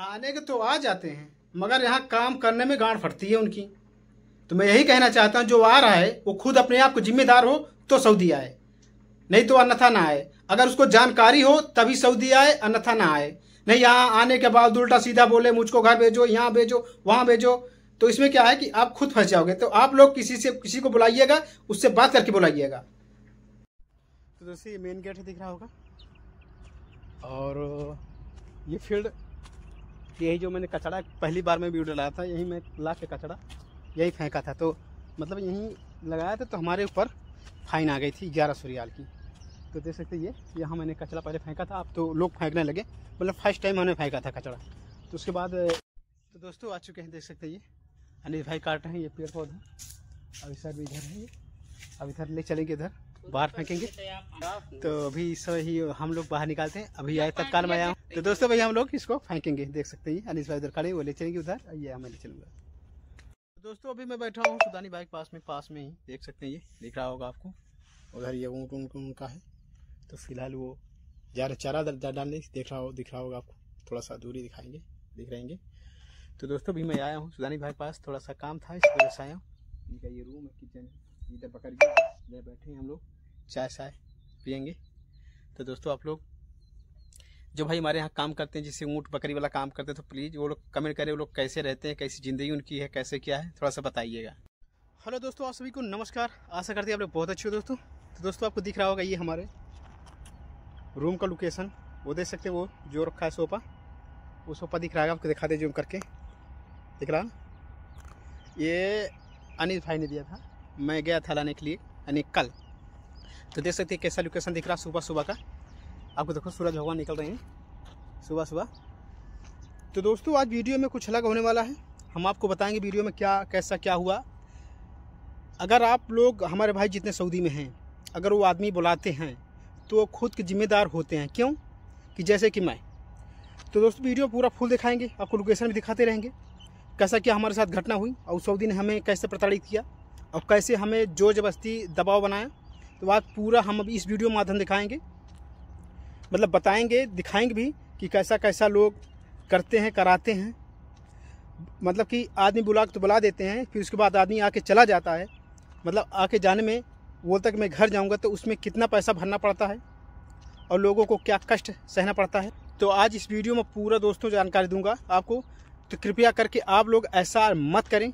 आने के तो आ जाते हैं मगर यहाँ काम करने में गांड फटती है उनकी तो मैं यही कहना चाहता हूँ जो आ रहा है वो खुद अपने आप को जिम्मेदार हो तो सऊदी आए नहीं तो अन्यथा ना आए अगर उसको जानकारी हो तभी सऊदी आए अन्यथा ना आए नहीं यहाँ आने के बाद उल्टा सीधा बोले मुझको घर भेजो यहाँ भेजो वहाँ भेजो तो इसमें क्या है कि आप खुद फंस जाओगे तो आप लोग किसी से किसी को बुलाइएगा उससे बात करके बुलाइएगा तो दोस्तों ये मेन गेट दिख रहा होगा और ये फील्ड यही जो मैंने कचरा पहली बार में वीडियो लाया था यही मैं ला के कचरा यही फेंका था तो मतलब यहीं लगाया था तो हमारे ऊपर फाइन आ गई थी ग्यारह सौ रियाल की तो देख सकते ये यहाँ मैंने कचरा पहले फेंका था अब तो लोग फेंकने लगे मतलब फर्स्ट टाइम हमने फेंका था कचरा तो उसके बाद तो दोस्तों आ चुके हैं देख सकते ये अनिल भाई काट रहे हैं ये पेड़ पौधा अब इस भी इधर है ये अब इधर ले चलेंगे इधर बाहर फेंकेंगे तो अभी सब ही हम लोग बाहर निकालते हैं अभी आए तत्काल में आया तो दोस्तों भाई हम लोग इसको फेंकेंगे देख सकते हैं अनिश भाई उधर खड़े वो ले चलेंगे उधर ये हमें ले चलूंगा तो दोस्तों अभी मैं बैठा हूँ सुदानी बाइक पास में पास में ही देख सकते हैं ये दिख रहा होगा आपको उधर ये ऊँट ऊँट उनका है तो फिलहाल वो जा रहा चारा डालने देख रहा हो दिख रहा होगा आपको थोड़ा सा दूरी दिखाएंगे दिख रहेंगे तो दोस्तों अभी मैं आया हूँ सुदानी भाई के पास थोड़ा सा काम था इस वजह से आया हूँ इनका ये रूम है किचन इधर पकड़ के इधर बैठे हम लोग चाय साय पियेंगे तो दोस्तों आप लोग जो भाई हमारे यहाँ काम करते हैं जैसे ऊँट बकरी वाला काम करते हैं तो प्लीज़ वो लोग कमेंट करें वो लोग कैसे रहते हैं कैसी ज़िंदगी उनकी है कैसे क्या है थोड़ा सा बताइएगा हेलो दोस्तों आप सभी को नमस्कार आशा करते हैं आप लोग बहुत अच्छे हो दोस्तों तो दोस्तों आपको दिख रहा होगा ये हमारे रूम का लोकेशन वो देख सकते हैं वो जो रखा है सोफा वो सोफा दिख रहा है आपको दिखा दे जूम करके दिख रहा ये अनिल भाई ने दिया था मैं गया था लाने के लिए यानी कल तो देख सकते हैं कैसा लोकेशन दिख रहा सुबह सुबह का आपको देखो सूरज भगवान निकल रहे हैं सुबह सुबह तो दोस्तों आज वीडियो में कुछ अलग होने वाला है हम आपको बताएंगे वीडियो में क्या कैसा क्या हुआ अगर आप लोग हमारे भाई जितने सऊदी में हैं अगर वो आदमी बुलाते हैं तो वो खुद के ज़िम्मेदार होते हैं क्यों कि जैसे कि मैं तो दोस्तों वीडियो पूरा फुल दिखाएंगे आपको लोकेशन भी दिखाते रहेंगे कैसा क्या हमारे साथ घटना हुई और सऊदी ने हमें कैसे प्रताड़ित किया और कैसे हमें जो जबरस्ती दबाव बनाया तो आज पूरा हम अब इस वीडियो माध्यम दिखाएंगे मतलब बताएंगे दिखाएंगे भी कि कैसा कैसा लोग करते हैं कराते हैं मतलब कि आदमी बुला तो बुला देते हैं फिर उसके बाद आदमी आके चला जाता है मतलब आके जाने में बोलता कि मैं घर जाऊंगा तो उसमें कितना पैसा भरना पड़ता है और लोगों को क्या कष्ट सहना पड़ता है तो आज इस वीडियो में पूरा दोस्तों जानकारी दूंगा आपको तो कृपया करके आप लोग ऐसा मत करें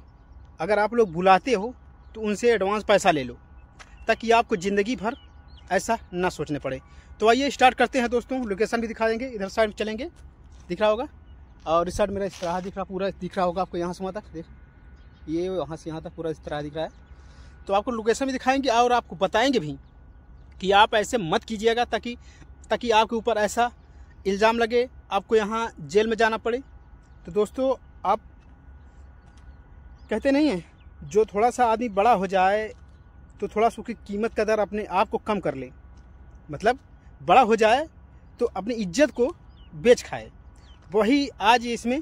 अगर आप लोग बुलाते हो तो उनसे एडवांस पैसा ले लो ताकि आपको ज़िंदगी भर ऐसा ना सोचने पड़े तो आइए स्टार्ट करते हैं दोस्तों लोकेशन भी दिखा देंगे इधर साइड चलेंगे दिख रहा होगा और इस साइड मेरा इस तरह दिख रहा पूरा दिख रहा होगा आपको यहाँ से वहाँ तक देख ये वहाँ से यहाँ तक पूरा इस तरह दिख रहा है तो आपको लोकेशन भी दिखाएंगे और आपको बताएंगे भी कि आप ऐसे मत कीजिएगा ताकि ताकि आपके ऊपर ऐसा इल्ज़ाम लगे आपको यहाँ जेल में जाना पड़े तो दोस्तों आप कहते नहीं हैं जो थोड़ा सा आदमी बड़ा हो जाए तो थोड़ा सा उसकी कीमत का दर अपने आप को कम कर ले मतलब बड़ा हो जाए तो अपनी इज्जत को बेच खाए वही आज इसमें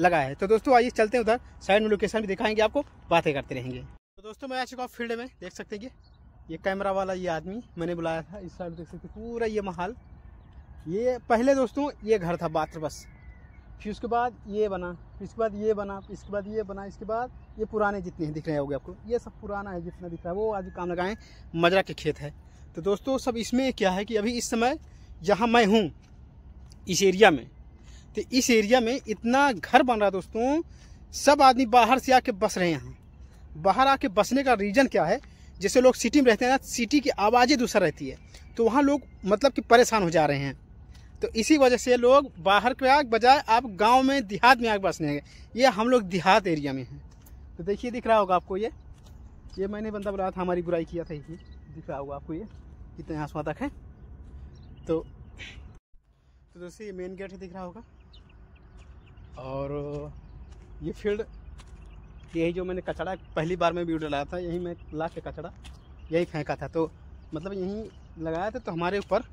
लगा है तो दोस्तों आइए चलते हैं उधर साइड में लोकेशन भी दिखाएंगे आपको बातें करते रहेंगे तो दोस्तों मैं आ चुका हूँ फील्ड में देख सकते हैं कि ये कैमरा वाला ये आदमी मैंने बुलाया था इस साइड देख सकते पूरा ये माहौल ये पहले दोस्तों ये घर था बाथर बस फिर उसके बाद ये बना फिर उसके बाद ये बना फिर इसके बाद ये बना इसके बाद ये पुराने जितने दिख रहे होंगे आपको ये सब पुराना है जितना दिख रहा है वो आज काम लगाएं मजरा के खेत है तो दोस्तों सब इसमें क्या है कि अभी इस समय जहाँ मैं हूँ इस एरिया में तो इस एरिया में इतना घर बन रहा है दोस्तों सब आदमी बाहर से आके बस रहे हैं यहाँ बाहर आके बसने का रीज़न क्या है जैसे लोग सिटी में रहते हैं ना सिटी की आवाज़ें दूसरा रहती है तो वहाँ लोग मतलब कि परेशान हो जा रहे हैं तो इसी वजह से लोग बाहर के आग बजाय आप गांव में देहात में आग बसने गए ये हम लोग देहात एरिया में हैं तो देखिए दिख रहा होगा आपको ये ये मैंने बंदा मतलब बुरा था हमारी बुराई किया था इसमें दिख रहा होगा आपको ये कितने आसमां तक है तो तो दोस्तों ये मेन गेट दिख रहा होगा और ये फील्ड यही जो मैंने कचड़ा पहली बार में वीडियो डाला था यही मैं ला के कचड़ा यही फेंका था तो मतलब यहीं लगाया था तो हमारे ऊपर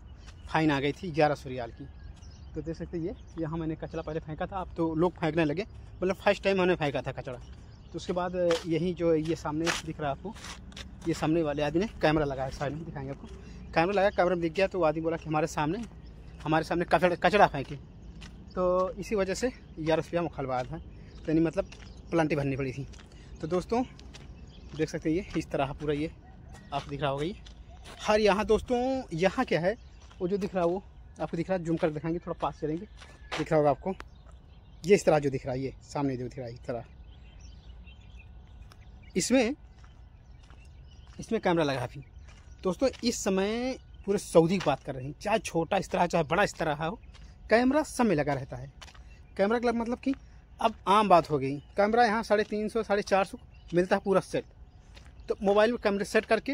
फाइन आ गई थी ग्यारह सौ रियाल की तो देख सकते ये यहाँ मैंने कचरा पहले फेंका था अब तो लोग फेंकने लगे मतलब फर्स्ट टाइम हमने फेंका था कचरा तो उसके बाद यही जो ये सामने दिख रहा है आपको ये सामने वाले आदमी ने कैमरा लगाया साइड में दिखाएंगे आपको कैमरा लगाया कैमरा में दिख गया तो आदमी बोला कि हमारे सामने हमारे सामने कचरा कचरा फेंके तो इसी वजह से ग्यारह सौ रुपया मुखलवा था तो यानी मतलब प्लांटी भरनी पड़ी थी तो दोस्तों देख सकते हैं ये इस तरह पूरा ये आप दिख रहा होगा ये हर यहाँ दोस्तों यहाँ क्या है वो जो दिख रहा है वो आपको दिख रहा है जूम कर दिखाएंगे थोड़ा पास चलेंगे दिख रहा होगा आपको ये इस तरह जो दिख रहा है ये सामने जो दिख रहा है इस तरह इसमें इसमें कैमरा लगा भी दोस्तों इस समय पूरे सऊदी की बात कर रहे हैं चाहे छोटा इस तरह चाहे बड़ा इस तरह हो कैमरा सब में लगा रहता है कैमरा का मतलब कि अब आम बात हो गई कैमरा यहाँ साढ़े तीन सौ साढ़े चार सौ मिलता है पूरा सेट तो मोबाइल में कैमरे सेट करके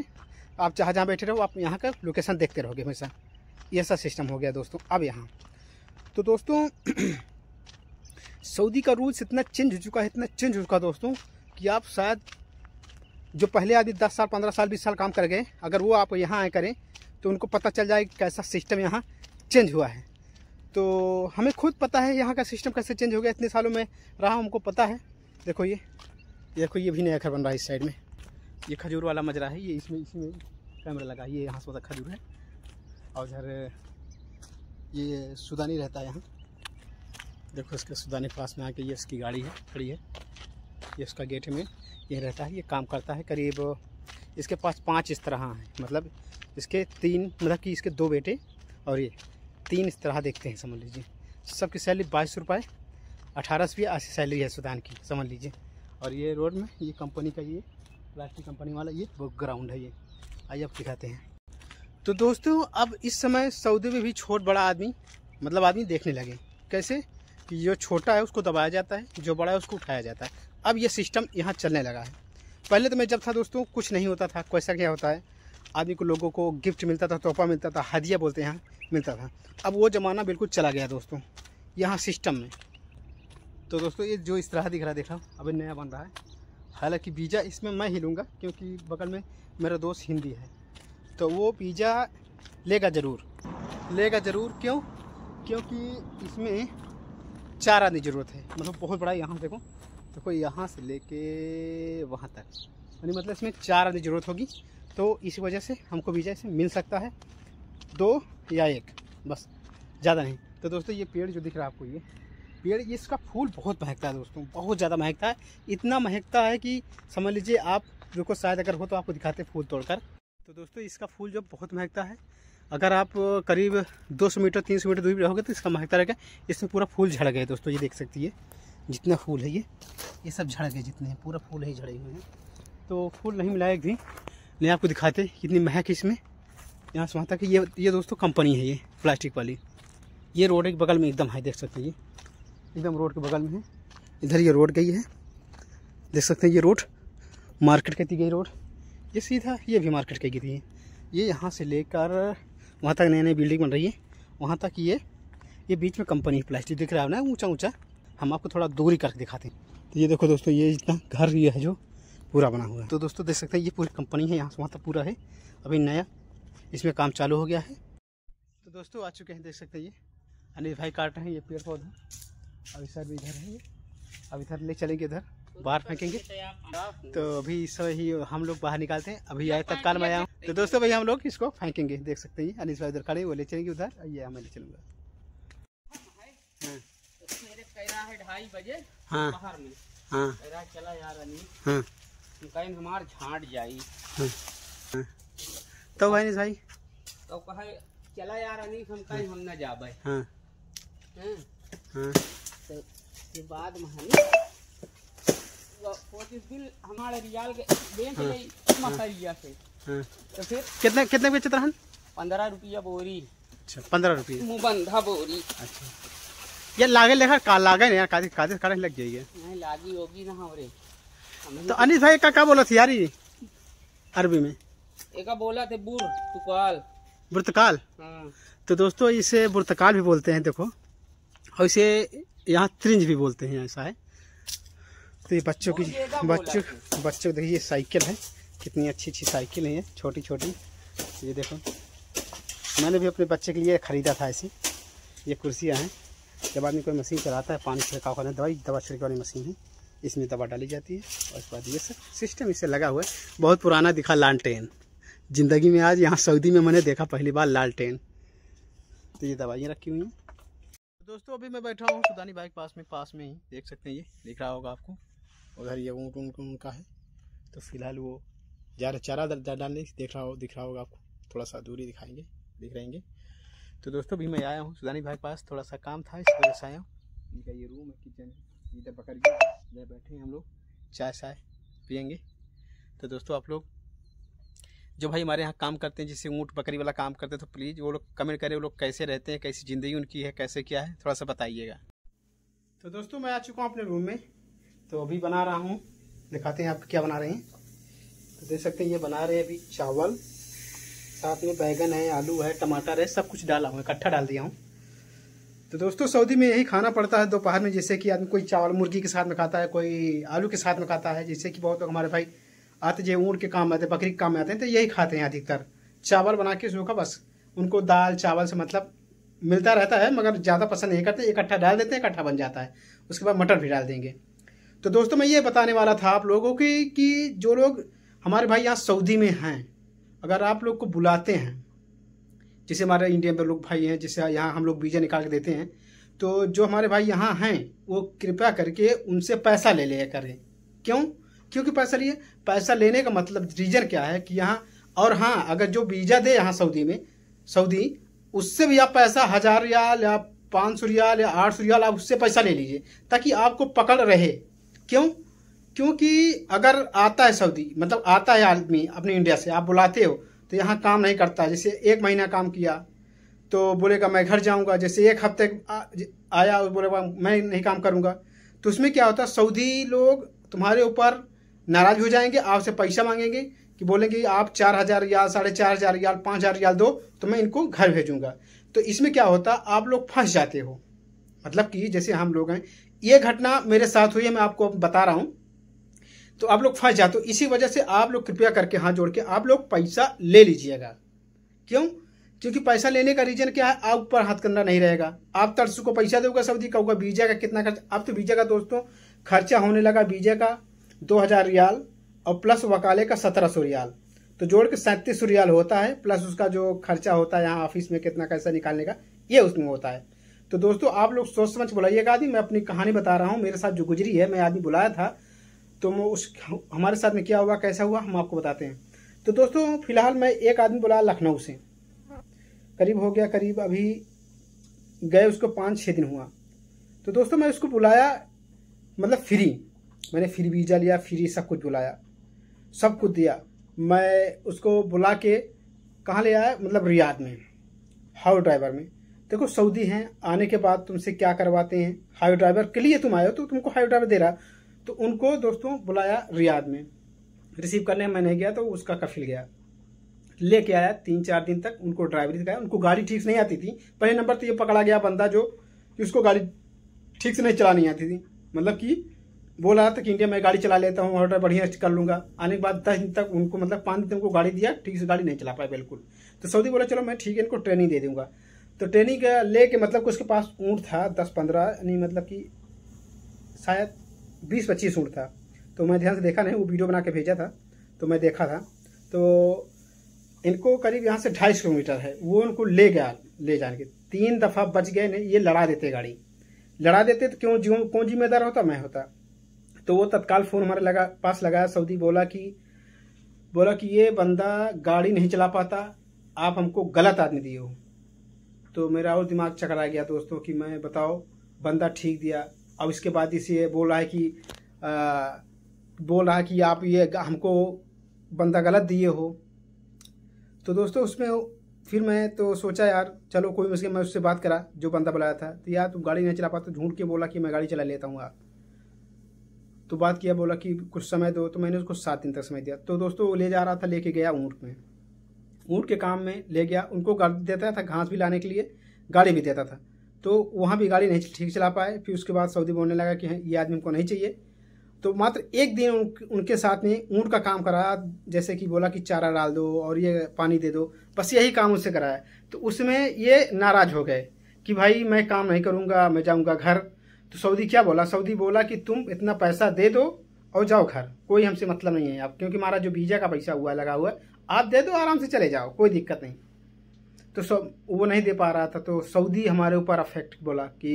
आप जहाँ जहाँ बैठे रहो आप यहाँ का लोकेशन देखते रहोगे हमेशा ये सिस्टम हो गया दोस्तों अब यहाँ तो दोस्तों सऊदी का रूल्स इतना चेंज हो चुका है इतना चेंज हो चुका दोस्तों कि आप शायद जो पहले आदमी दस साल पंद्रह साल बीस साल काम कर गए अगर वो आप यहाँ आए करें तो उनको पता चल जाए कैसा सिस्टम यहाँ चेंज हुआ है तो हमें खुद पता है यहाँ का सिस्टम कैसे चेंज हो गया इतने सालों में रहा हमको पता है देखो ये देखो ये भी नया घर बन रहा है इस साइड में ये खजूर वाला मजरा है ये इसमें इसमें कैमरा लगा ये यहाँ से पता खजूर है और इधर ये सुदानी रहता है यहाँ देखो इसके सुदानी पास में आके ये इसकी गाड़ी है खड़ी है ये उसका गेट में ये रहता है ये काम करता है करीब इसके पास पांच इस तरह हैं मतलब इसके तीन मतलब कि इसके दो बेटे और ये तीन इस तरह देखते हैं समझ लीजिए सबकी सैलरी बाईस सौ रुपये अठारह सौ भी सैलरी है सुदान की समझ लीजिए और ये रोड में ये कंपनी का ये प्लास्टिक कंपनी वाला ये ग्राउंड है ये आइए आप दिखाते हैं तो दोस्तों अब इस समय सऊदी में भी छोट बड़ा आदमी मतलब आदमी देखने लगे कैसे कि जो छोटा है उसको दबाया जाता है जो बड़ा है उसको उठाया जाता है अब ये सिस्टम यहाँ चलने लगा है पहले तो मैं जब था दोस्तों कुछ नहीं होता था कैसा क्या होता है आदमी को लोगों को गिफ्ट मिलता था तोहफा मिलता था हदिया बोलते हैं मिलता था अब वो ज़माना बिल्कुल चला गया दोस्तों यहाँ सिस्टम में तो दोस्तों ये जो इस तरह दिख रहा देखा रहा अभी नया बन रहा है हालांकि बीजा इसमें मैं ही लूँगा क्योंकि बगल में मेरा दोस्त हिंदी है तो वो पिज़्ज़ा लेगा ज़रूर लेगा ज़रूर क्यों क्योंकि इसमें चार आदमी ज़रूरत है मतलब बहुत बड़ा यहाँ देखो देखो यहाँ से लेके वहाँ तक यानी मतलब इसमें चार आदमी ज़रूरत होगी तो इसी वजह से हमको पिज़्ज़ा इसमें मिल सकता है दो या एक बस ज़्यादा नहीं तो दोस्तों ये पेड़ जो दिख रहा है आपको ये पेड़ इसका फूल बहुत महकता है दोस्तों बहुत ज़्यादा महकता है इतना महकता है कि समझ लीजिए आप रुको शायद अगर हो तो आपको दिखाते फूल तोड़कर तो दोस्तों इसका फूल जो बहुत महकता है अगर आप करीब 200 मीटर 300 मीटर दूरी रहोगे तो इसका महकता रहेगा इसमें पूरा फूल झड़ गए दोस्तों ये देख सकती है जितना फूल है ये ये सब झड़ गए जितने हैं पूरा फूल ही झड़े हुए हैं तो फूल नहीं एक भी नहीं आपको दिखाते कितनी महक इसमें यहाँ से वहाँ तक ये ये दोस्तों कंपनी है ये प्लास्टिक वाली ये रोड के बगल में एकदम है देख सकते हैं ये एकदम रोड के बगल में है इधर ये रोड गई है देख सकते हैं ये रोड मार्केट कहती गई रोड ये सीधा ये भी मार्केट के गिरी है ये यहाँ से लेकर वहाँ तक नई नई बिल्डिंग बन रही है वहाँ तक ये ये बीच में कंपनी प्लास्टिक दिख रहा है ना ऊंचा ऊंचा हम आपको थोड़ा दूरी करके दिखाते हैं तो ये देखो दोस्तों ये इतना घर ये है जो पूरा बना हुआ है तो दोस्तों देख सकते हैं ये पूरी कंपनी है यहाँ से वहाँ तक पूरा है अभी नया इसमें काम चालू हो गया है तो दोस्तों आ चुके हैं देख सकते हैं ये अनिल भाई काट रहे हैं ये पेड़ पौधा अभी सर भी इधर है अब इधर ले चलेंगे इधर बाहर फेंकेंगे तो अभी इस समय ही हम लोग बाहर निकालते हैं अभी आए तत्काल में आया हूँ तो दोस्तों भाई हम लोग इसको फेंकेंगे देख सकते हैं अनिश भाई उधर खड़े वो ले चलेंगे उधर ये मैं ले चलूँगा हाँ।, हाँ।, हाँ तो भाई अनिस भाई तो कहा चला यार अनिश हम कहीं हम ना जाबे हाँ हाँ तो ये बाद में हम कितने कितने बेचे पंद्रह रुपया बोरी अच्छा पंद्रह रुपया मुबंधा बोरी अच्छा ये लागे लेखा का लागे नहीं यार कादे कादे कारण लग जाएगी नहीं लागी होगी ना हमरे तो अनिस भाई का क्या बोला थी यार ये अरबी में एक बोला थे बुर तुकाल बुर्तकाल हाँ। तो दोस्तों इसे बुर्तकाल भी बोलते हैं देखो और इसे यहाँ त्रिंज भी बोलते हैं ऐसा है तो ये बच्चों की बच्चों बच्चों देखिए ये साइकिल है कितनी अच्छी अच्छी साइकिल है ये छोटी छोटी ये देखो मैंने भी अपने बच्चे के लिए ख़रीदा था ऐसी ये कुर्सियाँ हैं जब आदमी कोई मशीन चलाता है पानी छिड़काव करने दवाई दवा छिड़काव वाली मशीन है इसमें दवा डाली जाती है और उसके बाद ये सब सिस्टम इससे लगा हुआ है बहुत पुराना दिखा लालटेन ज़िंदगी में आज यहाँ सऊदी में मैंने देखा पहली बार लालटेन तो ये दवाइयाँ रखी हुई हैं दोस्तों अभी मैं बैठा हूँ सुदानी बाइक पास में पास में ही देख सकते हैं ये दिख रहा होगा आपको उधर ये ऊँट ऊँट उनका है तो फिलहाल वो जा रहा चारा डालने देख रहा हो दिख रहा होगा आपको थोड़ा सा दूरी दिखाएंगे दिख रहेंगे तो दोस्तों भी मैं आया हूँ सुदानी भाई के पास थोड़ा सा काम था इस वजह से आया हूँ इनका ये रूम है किचन है इधर पकड़ के इधर बैठे हम लोग चाय चाय पियेंगे तो दोस्तों आप लोग जो भाई हमारे यहाँ काम करते हैं जैसे ऊँट बकरी वाला काम करते हैं तो प्लीज़ वो लोग कमेंट करें वो लोग कैसे रहते हैं कैसी ज़िंदगी उनकी है कैसे क्या है थोड़ा सा बताइएगा तो दोस्तों मैं आ चुका हूँ अपने रूम में तो अभी बना रहा हूँ दिखाते हैं आप क्या बना रहे हैं तो देख सकते हैं ये बना रहे हैं अभी चावल साथ में बैगन है आलू है टमाटर है सब कुछ डाला हूँ इकट्ठा डाल दिया हूँ तो दोस्तों सऊदी में यही खाना पड़ता है दोपहर में जैसे कि आदमी कोई चावल मुर्गी के साथ में खाता है कोई आलू के साथ में खाता है जैसे कि बहुत लोग हमारे भाई आते जो ऊँट के काम आते बकरी के काम में आते हैं तो यही खाते हैं अधिकतर चावल बना के उसका बस उनको दाल चावल से मतलब मिलता रहता है मगर ज़्यादा पसंद नहीं करते इकट्ठा डाल देते हैं इकट्ठा बन जाता है उसके बाद मटर भी डाल देंगे तो दोस्तों मैं ये बताने वाला था आप लोगों की कि जो लोग हमारे भाई यहाँ सऊदी में हैं अगर आप लोग को बुलाते हैं जैसे हमारे इंडिया में लोग भाई हैं जैसे यहाँ हम लोग वीज़ा निकाल के देते हैं तो जो हमारे भाई यहाँ हैं वो कृपया करके उनसे पैसा ले लिया करें क्यों क्योंकि पैसा लिए पैसा लेने का मतलब रीज़न क्या है कि यहाँ और हाँ अगर जो वीज़ा दे यहाँ सऊदी में सऊदी उससे भी आप पैसा हज़ार रियाल या पाँच सौ रियाल या आठ सौ रियाल आप उससे पैसा ले लीजिए ताकि आपको पकड़ रहे क्यों क्योंकि अगर आता है सऊदी मतलब आता है आदमी अपने इंडिया से आप बुलाते हो तो यहाँ काम नहीं करता जैसे एक महीना काम किया तो बोलेगा मैं घर जाऊँगा जैसे एक हफ्ते आया और बोलेगा मैं नहीं काम करूँगा तो उसमें क्या होता है सऊदी लोग तुम्हारे ऊपर नाराज़ हो जाएंगे आपसे पैसा मांगेंगे कि बोलेंगे आप चार हज़ार या साढ़े चार हज़ार या पाँच हज़ार या दो तो मैं इनको घर भेजूंगा तो इसमें क्या होता आप लोग फंस जाते हो मतलब कि जैसे हम लोग हैं ये घटना मेरे साथ हुई है मैं आपको बता रहा हूं तो आप लोग फंस जाते हो इसी वजह से आप लोग कृपया करके हाथ जोड़ के आप लोग पैसा ले लीजिएगा क्यों क्योंकि पैसा लेने का रीजन क्या है आप ऊपर हाथ करना नहीं रहेगा आप तर्स को पैसा दोगे सऊदी कहूंगा बीजा का कितना खर्चा आप तो बीजा का दोस्तों खर्चा होने लगा बीजे का दो हज़ार रियाल और प्लस वकाले का सत्रह सौ रियाल तो जोड़ के सैंतीस सौ रियाल होता है प्लस उसका जो खर्चा होता है यहाँ ऑफिस में कितना कैसा निकालने का ये उसमें होता है तो दोस्तों आप लोग सोच समझ बुलाइएगा आदमी मैं अपनी कहानी बता रहा हूँ मेरे साथ जो गुजरी है मैं आदमी बुलाया था तो उस हमारे साथ में क्या हुआ कैसा हुआ हम आपको बताते हैं तो दोस्तों फिलहाल मैं एक आदमी बुलाया लखनऊ से करीब हो गया करीब अभी गए उसको पाँच छः दिन हुआ तो दोस्तों मैं उसको बुलाया मतलब फ्री मैंने फिर वीज़ा लिया फ्री सब कुछ बुलाया सब कुछ दिया मैं उसको बुला के कहाँ ले आया मतलब रियाद में हाउ ड्राइवर में देखो सऊदी हैं आने के बाद तुमसे क्या करवाते हैं हाई ड्राइवर के लिए तुम आए हो तो तुमको हाई ड्राइवर दे रहा तो उनको दोस्तों बुलाया रियाद में रिसीव करने मैं नहीं गया तो उसका कफिल गया लेके आया तीन चार दिन तक उनको ड्राइवरी दिखाया उनको गाड़ी ठीक से नहीं आती थी पहले नंबर तो ये पकड़ा गया बंदा जो कि उसको गाड़ी ठीक से नहीं चलानी आती थी मतलब कि बोला था कि इंडिया में गाड़ी चला लेता हूँ ऑर्डर बढ़िया कर लूँगा आने के बाद दस दिन तक उनको मतलब पाँच दिन तक उनको गाड़ी दिया ठीक से गाड़ी नहीं चला पाया बिल्कुल तो सऊदी बोला चलो मैं ठीक है इनको ट्रेनिंग दे दूंगा तो ट्रेनिंग ले के मतलब कि उसके पास ऊँट था दस पंद्रह यानी मतलब कि शायद बीस पच्चीस ऊँट था तो मैं ध्यान से देखा नहीं वो वीडियो बना के भेजा था तो मैं देखा था तो इनको करीब यहाँ से ढाई किलोमीटर है वो उनको ले गया ले जाने के तीन दफ़ा बच गए नहीं ये लड़ा देते गाड़ी लड़ा देते तो क्यों जो कौन जिम्मेदार होता मैं होता तो वो तत्काल फ़ोन हमारे लगा पास लगाया सऊदी बोला कि बोला कि ये बंदा गाड़ी नहीं चला पाता आप हमको गलत आदमी दिए हो तो मेरा और दिमाग चकरा गया दोस्तों कि मैं बताओ बंदा ठीक दिया अब इसके बाद इसे बोल रहा है कि आ, बोल रहा है कि आप ये हमको बंदा गलत दिए हो तो दोस्तों उसमें फिर मैं तो सोचा यार चलो कोई मुझसे मैं उससे बात करा जो बंदा बुलाया था तो यार तुम गाड़ी नहीं चला पाते झूठ के बोला कि मैं गाड़ी चला लेता हूँ आप तो बात किया बोला कि कुछ समय दो तो मैंने उसको सात दिन तक समय दिया तो दोस्तों वो ले जा रहा था लेके गया ऊँट में ऊँट के काम में ले गया उनको गाड़ी देता था घास भी लाने के लिए गाड़ी भी देता था तो वहाँ भी गाड़ी नहीं ठीक चला पाए फिर उसके बाद सऊदी बोलने लगा कि हाँ, ये आदमी उनको नहीं चाहिए तो मात्र एक दिन उन, उनके साथ में ऊँट का काम कराया जैसे कि बोला कि चारा डाल दो और ये पानी दे दो बस यही काम उससे कराया तो उसमें ये नाराज़ हो गए कि भाई मैं काम नहीं करूँगा मैं जाऊँगा घर तो सऊदी क्या बोला सऊदी बोला कि तुम इतना पैसा दे दो और जाओ घर कोई हमसे मतलब नहीं है आप क्योंकि हमारा जो वीज़ा का पैसा हुआ लगा हुआ है आप दे दो आराम से चले जाओ कोई दिक्कत नहीं तो सब वो नहीं दे पा रहा था तो सऊदी हमारे ऊपर अफेक्ट बोला कि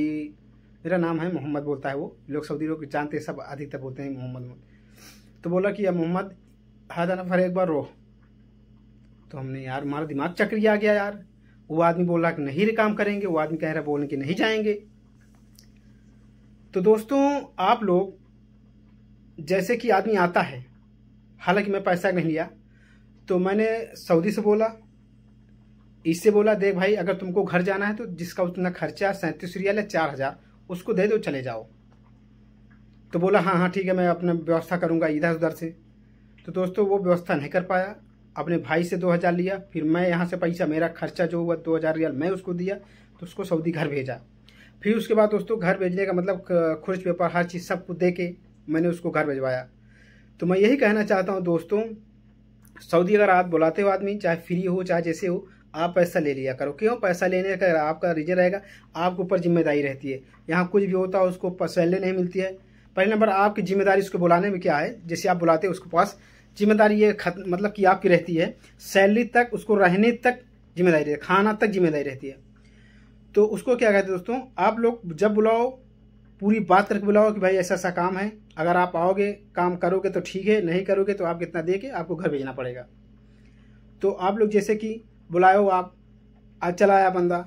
मेरा नाम है मोहम्मद बोलता है वो लोग सऊदी लोग जानते सब अधिकतर बोलते हैं मोहम्मद तो बोला कि यार मोहम्मद हाजा नफर एक बार रो तो हमने यार हमारा दिमाग चक्री आ गया यार वो आदमी बोल रहा कि नहीं काम करेंगे वो आदमी कह रहा बोलने के नहीं जाएंगे तो दोस्तों आप लोग जैसे कि आदमी आता है हालांकि मैं पैसा नहीं लिया तो मैंने सऊदी से बोला इससे बोला देख भाई अगर तुमको घर जाना है तो जिसका उतना खर्चा सैंतीस रियाल या चार हज़ार उसको दे दो चले जाओ तो बोला हाँ हाँ ठीक है मैं अपना व्यवस्था करूँगा इधर उधर से तो दोस्तों वो व्यवस्था नहीं कर पाया अपने भाई से दो हज़ार लिया फिर मैं यहाँ से पैसा मेरा खर्चा जो हुआ दो हज़ार रियाल मैं उसको दिया तो उसको सऊदी घर भेजा फिर उसके बाद दोस्तों घर भेजने का मतलब खुर्च पेपर हर चीज़ सब कुछ दे के मैंने उसको घर भिजवाया तो मैं यही कहना चाहता हूँ दोस्तों सऊदी अगर आप बुलाते हो आदमी चाहे फ्री हो चाहे जैसे हो आप पैसा ले लिया करो क्यों पैसा लेने का आपका रीजन रहेगा आपके ऊपर जिम्मेदारी रहती है यहाँ कुछ भी होता है उसको सैलरी नहीं मिलती है पहले नंबर आपकी जिम्मेदारी उसको बुलाने में क्या है जैसे आप बुलाते हो उसके पास जिम्मेदारी ये खत्म मतलब कि आपकी रहती है सैलरी तक उसको रहने तक जिम्मेदारी रहती है खाना तक जिम्मेदारी रहती है तो उसको क्या कहते हैं दोस्तों आप लोग जब बुलाओ पूरी बात करके बुलाओ कि भाई ऐसा ऐसा काम है अगर आप आओगे काम करोगे तो ठीक है नहीं करोगे तो आप कितना दे के आपको घर भेजना पड़ेगा तो आप लोग जैसे कि बुलाओ आप आज चला आया बंदा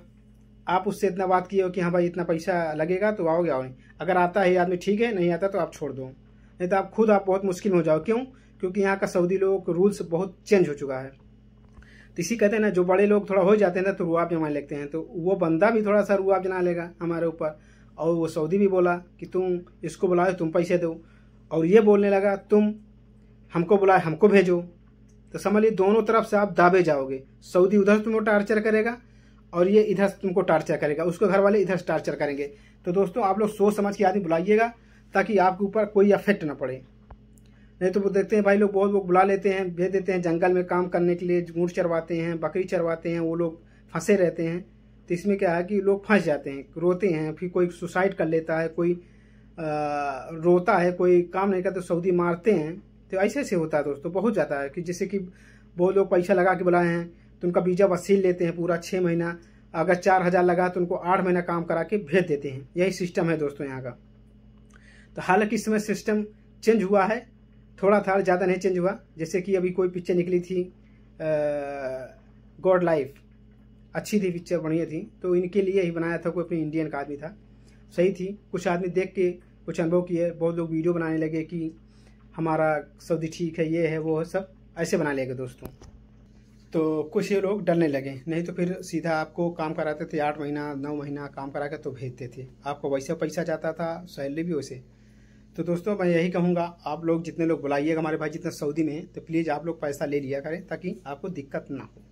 आप उससे इतना बात किए हो कि हाँ भाई इतना पैसा लगेगा तो आओगे आओ अगर आता है आदमी ठीक है नहीं आता तो आप छोड़ दो नहीं तो आप खुद आप बहुत मुश्किल हो जाओ क्यों क्योंकि यहाँ का सऊदी लोगों का रूल्स बहुत चेंज हो चुका है तो इसी कहते हैं ना जो बड़े लोग थोड़ा हो जाते हैं ना तो रुआ जमा लेते हैं तो वो बंदा भी थोड़ा सा रुआ जमा लेगा हमारे ऊपर और वो सऊदी भी बोला कि तुम इसको बुलाओ तुम पैसे दो और ये बोलने लगा तुम हमको बुलाए हमको भेजो तो समझ लीजिए दोनों तरफ से आप दाबे जाओगे सऊदी उधर तुमको टार्चर करेगा और ये इधर तुमको टार्चर करेगा उसको घर वाले इधर टार्चर करेंगे तो दोस्तों आप लोग सोच समझ के आदमी बुलाइएगा ताकि आपके ऊपर कोई अफेक्ट ना पड़े नहीं तो वो देखते हैं भाई लोग बहुत लोग बुला लेते हैं भेज देते हैं जंगल में काम करने के लिए ऊँट चरवाते हैं बकरी चरवाते हैं वो लोग फंसे रहते हैं तो इसमें क्या है कि लोग फंस जाते हैं रोते हैं फिर कोई सुसाइड कर लेता है कोई आ, रोता है कोई काम नहीं करता तो सऊदी मारते हैं तो ऐसे ऐसे होता है दोस्तों बहुत ज़्यादा है कि जैसे कि बहुत लोग पैसा लगा के बुलाए हैं तो उनका वीज़ा वसील लेते हैं पूरा छः महीना अगर चार हज़ार लगा तो उनको आठ महीना काम करा के भेज देते हैं यही सिस्टम है दोस्तों यहाँ का तो हालांकि इस समय सिस्टम चेंज हुआ है थोड़ा थोड़ा ज़्यादा नहीं चेंज हुआ जैसे कि अभी कोई पिक्चर निकली थी गॉड लाइफ अच्छी थी पिक्चर बढ़िया थी तो इनके लिए ही बनाया था कोई अपनी इंडियन का आदमी था सही थी कुछ आदमी देख के कुछ अनुभव किए बहुत लोग वीडियो बनाने लगे कि हमारा सऊदी ठीक है ये है वो है सब ऐसे बना लेंगे दोस्तों तो कुछ ये लोग डरने लगे नहीं तो फिर सीधा आपको काम कराते थे आठ महीना नौ महीना काम करा कर तो भेजते थे आपको वैसे पैसा जाता था सैलरी भी वैसे तो दोस्तों मैं यही कहूँगा आप लोग जितने लोग बुलाइएगा हमारे भाई जितने सऊदी में तो प्लीज़ आप लोग पैसा ले लिया करें ताकि आपको दिक्कत ना हो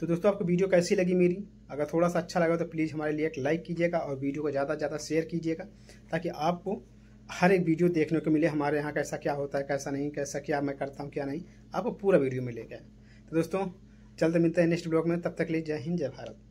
तो दोस्तों आपको वीडियो कैसी लगी मेरी अगर थोड़ा सा अच्छा लगा तो प्लीज़ हमारे लिए एक लाइक कीजिएगा और वीडियो को ज़्यादा से ज़्यादा शेयर कीजिएगा ताकि आपको हर एक वीडियो देखने को मिले हमारे यहाँ कैसा क्या होता है कैसा नहीं कैसा क्या मैं करता हूँ क्या नहीं आपको पूरा वीडियो मिलेगा तो दोस्तों चलते मिलते हैं नेक्स्ट ब्लॉग में तब तक लिए जय हिंद जय भारत